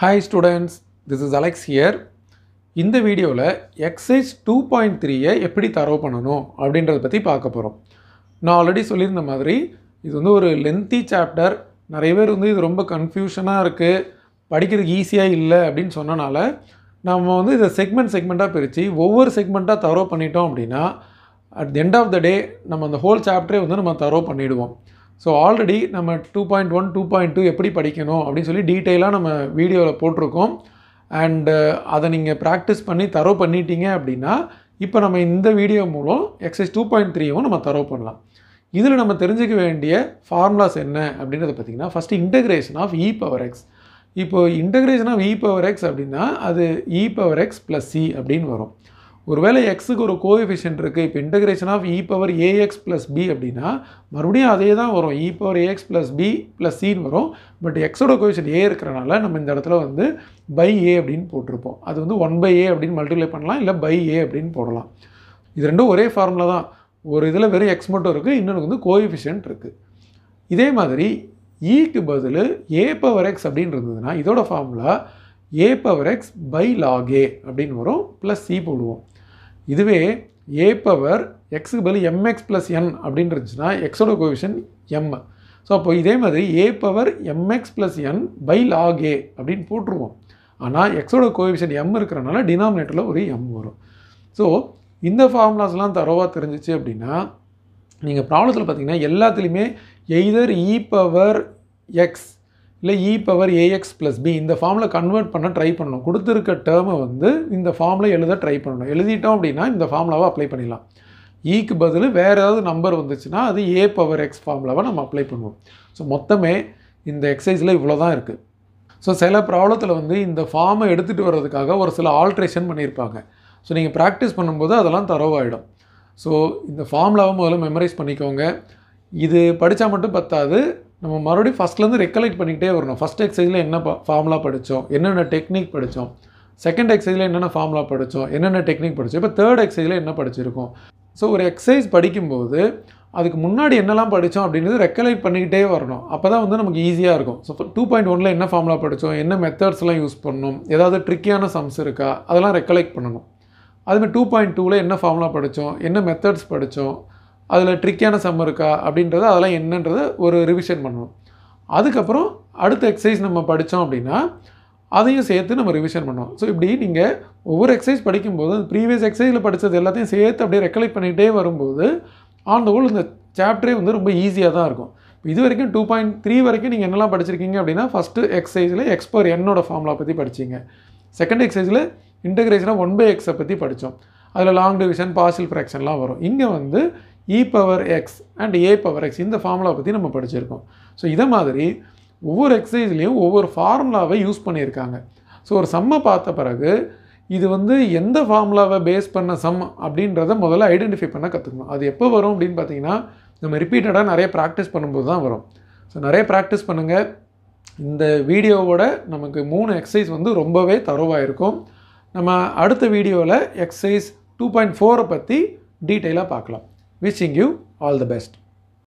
Hi students this is Alex here இந்த வீடியோவில் exercise two point த்ரீயை எப்படி தரவு பண்ணணும் அப்படின்றத பற்றி பார்க்க போகிறோம் நான் ஆல்ரெடி சொல்லியிருந்த மாதிரி இது வந்து ஒரு லென்த்தி சாப்டர் நிறைய பேர் வந்து இது ரொம்ப கன்ஃபியூஷனாக இருக்குது படிக்கிறதுக்கு ஈஸியாக இல்லை அப்படின்னு சொன்னனால நம்ம வந்து இதை செக்மெண்ட் செக்மெண்ட்டாக பிரித்து ஒவ்வொரு செக்மெண்ட்டாக தரவு பண்ணிட்டோம் அப்படின்னா at end of the day நம்ம அந்த ஹோல் சாப்டரே வந்து நம்ம தரவு பண்ணிவிடுவோம் ஸோ ஆல்ரெடி நம்ம two point one two point two எப்படி படிக்கணும் அப்படின்னு சொல்லி டீட்டெயிலாக நம்ம வீடியோவில் போட்டிருக்கோம் அண்டு அதை நீங்கள் ப்ராக்டிஸ் பண்ணி தரோ பண்ணிட்டீங்க அப்படின்னா இப்போ நம்ம இந்த வீடியோ மூலம் எக்ஸசைஸ் டூ பாயிண்ட் த்ரீயும் நம்ம தரோ பண்ணலாம் இதில் நம்ம தெரிஞ்சிக்க வேண்டிய ஃபார்முலாஸ் என்ன அப்படின்றத பார்த்திங்கன்னா first integration of e power x இப்போது integration of e power x அப்படின்னா அது e power x plus c அப்படின்னு வரும் ஒருவேளை எக்ஸுக்கு ஒரு கோஎஃபிஷியன்ட் இருக்குது இப்போ integration of e power a x plus b அப்படின்னா மறுபடியும் அதே தான் வரும் e power a x plus b plus சின்னு வரும் பட் எக்ஸோட கோஎஃபிஷியன்ட் ஏ இருக்கிறனால நம்ம இந்த இடத்துல வந்து பை ஏ அப்படின்னு போட்டிருப்போம் அது வந்து ஒன் பை ஏ அப்படின்னு மல்டிப்ளை பண்ணலாம் இல்லை பை ஏ அப்படின்னு போடலாம் இது ரெண்டும் ஒரே ஃபார்முலா தான் ஒரு இதில் வெறும் எக்ஸ் மட்டும் இருக்குது இன்னொன்று வந்து கோஎஃபிஷியன்ட் இருக்குது இதே மாதிரி இக்கு e பதில் ஏ பவர் எக்ஸ் அப்படின்னு இருந்ததுன்னா இதோட formula a power x by log a அப்படின்னு வரும் ப்ளஸ் சி போடுவோம் இதுவே ஏ பவர் எக்ஸுக்கு பதில் எம்எக்ஸ் ப்ளஸ் என் அப்படின்னு இருந்துச்சுன்னா எக்ஸோட கோவிஷன் எம் ஸோ அப்போ இதே மாதிரி a power m x plus n by log a அப்படின்னு போட்டுருவோம் ஆனால் எக்ஸோட கோவிஷன் எம் இருக்கிறனால டினாமினேட்டரில் ஒரு எம் வரும் ஸோ இந்த ஃபார்முலாஸ்லாம் தரவாக தெரிஞ்சிச்சு அப்படின்னா நீங்கள் ப்ராப்ளத்தில் பார்த்தீங்கன்னா எல்லாத்துலேயுமே either e e power x இல்லை e power a x plus b இந்த ஃபார்மில் கன்வெர்ட் பண்ண ட்ரை பண்ணணும் கொடுத்துருக்க டேர்மை வந்து இந்த ஃபார்மில் எழுத ட்ரை பண்ணணும் எழுதிட்டோம் அப்படின்னா இந்த ஃபார்முலாவை அப்ளை பண்ணிடலாம் ஈக்கு e பதில் வேறு ஏதாவது நம்பர் வந்துச்சுன்னா அது ஏ பவர் எக்ஸ் ஃபார்முலாவை நம்ம அப்ளை பண்ணுவோம் ஸோ மொத்தமே இந்த எக்ஸசைஸில் இவ்வளோ தான் இருக்குது ஸோ சில ப்ராப்ளத்தில் வந்து இந்த ஃபார்மை எடுத்துகிட்டு வர்றதுக்காக ஒரு சில ஆல்ட்ரேஷன் பண்ணியிருப்பாங்க ஸோ நீங்கள் ப்ராக்டிஸ் பண்ணும்போது அதெல்லாம் தரவாயிடும் ஸோ இந்த ஃபார்முலாவை முதல்ல மெமரைஸ் பண்ணிக்கோங்க இது படித்தா மட்டும் பத்தாது நம்ம மறுபடியும் ஃபஸ்ட்லேருந்து ரெக்கலெக்ட் பண்ணிக்கிட்டே வரணும் ஃபஸ்ட் எக்ஸசைஸில் என்ன ஃபார்முலா படித்தோம் என்னென்ன டெக்னிக் படித்தோம் செகண்ட் எக்ஸசைஸில் என்னென்ன ஃபார்முலா படித்தோம் என்னென்ன டெக்னிக் படித்தோம் இப்போ தேர்ட் எக்ஸசைஸில் என்ன படிச்சிருக்கோம் ஸோ ஒரு எக்ஸசைஸ் படிக்கும்போது அதுக்கு முன்னாடி என்னெல்லாம் படித்தோம் அப்படின்றது ரெக்கலெக்ட் பண்ணிக்கிட்டே வரணும் அப்போ தான் வந்து நமக்கு ஈஸியாக இருக்கும் ஸோ டூ பாயிண்ட் ஒனில் என்ன ஃபார்முலா படித்தோம் என்ன மெத்தட்ஸ்லாம் யூஸ் பண்ணணும் ஏதாவது ட்ரிக்கியான சம்ஸ் இருக்கா அதெல்லாம் ரெக்கலெக்ட் பண்ணணும் அதுமாதிரி டூ பாயிண்ட் டூவில் என்ன ஃபார்முலா படித்தோம் என்ன மெத்தட்ஸ் படித்தோம் அதில் ட்ரிக்கியான சம் இருக்கா அப்படின்றத அதெல்லாம் என்னன்றது ஒரு ரிவிஷன் பண்ணணும் அதுக்கப்புறம் அடுத்த எக்ஸசைஸ் நம்ம படித்தோம் அப்படின்னா அதையும் சேர்த்து நம்ம ரிவிஷன் பண்ணுவோம் ஸோ இப்படி நீங்கள் ஒவ்வொரு எக்ஸசைஸ் படிக்கும்போது அந்த ப்ரீவியஸ் எக்ஸசைஸில் படித்தது எல்லாத்தையும் சேர்த்து அப்படியே ரெக்கலெக்ட் பண்ணிகிட்டே வரும்போது ஆன் த ஹோல் இந்த சாப்டரே வந்து ரொம்ப ஈஸியாக தான் இருக்கும் இது வரைக்கும் டூ பாயிண்ட் த்ரீ வரைக்கும் நீங்கள் என்னெல்லாம் படிச்சிருக்கீங்க அப்படின்னா ஃபஸ்ட்டு எக்ஸசைஸில் எக்ஸ்பர் என்னோட ஃபார்முலா பற்றி படிச்சிங்க செகண்ட் எக்ஸசைஸில் இன்டகிரேஷனாக ஒன் பை எக்ஸை பற்றி படித்தோம் அதில் லாங் டிவிஷன் பார்சல் ஃப்ராக்ஷன்லாம் வரும் இங்கே வந்து e power x and a power x இந்த ஃபார்முலாவை பற்றி நம்ம படிச்சிருக்கோம் ஸோ இதை மாதிரி ஒவ்வொரு எக்ஸசைஸ்லேயும் ஒவ்வொரு ஃபார்முலாவை யூஸ் பண்ணியிருக்காங்க ஸோ ஒரு சம்மை பார்த்த பிறகு இது வந்து எந்த ஃபார்முலாவை பேஸ் பண்ண சம் அப்படின்றத முதல்ல ஐடென்டிஃபை பண்ண கற்றுக்கணும் அது எப்போ வரும் அப்படின்னு பார்த்தீங்கன்னா நம்ம ரிப்பீட்டடாக நிறைய ப்ராக்டிஸ் பண்ணும்போது தான் வரும் ஸோ நிறைய ப்ராக்டிஸ் பண்ணுங்கள் இந்த வீடியோவோட நமக்கு மூணு எக்ஸசைஸ் வந்து ரொம்பவே தருவாக இருக்கும் நம்ம அடுத்த வீடியோவில் எக்ஸசைஸ் டூ பாயிண்ட் ஃபோரை பற்றி டீட்டெயிலாக பார்க்கலாம் Wishing you all the best.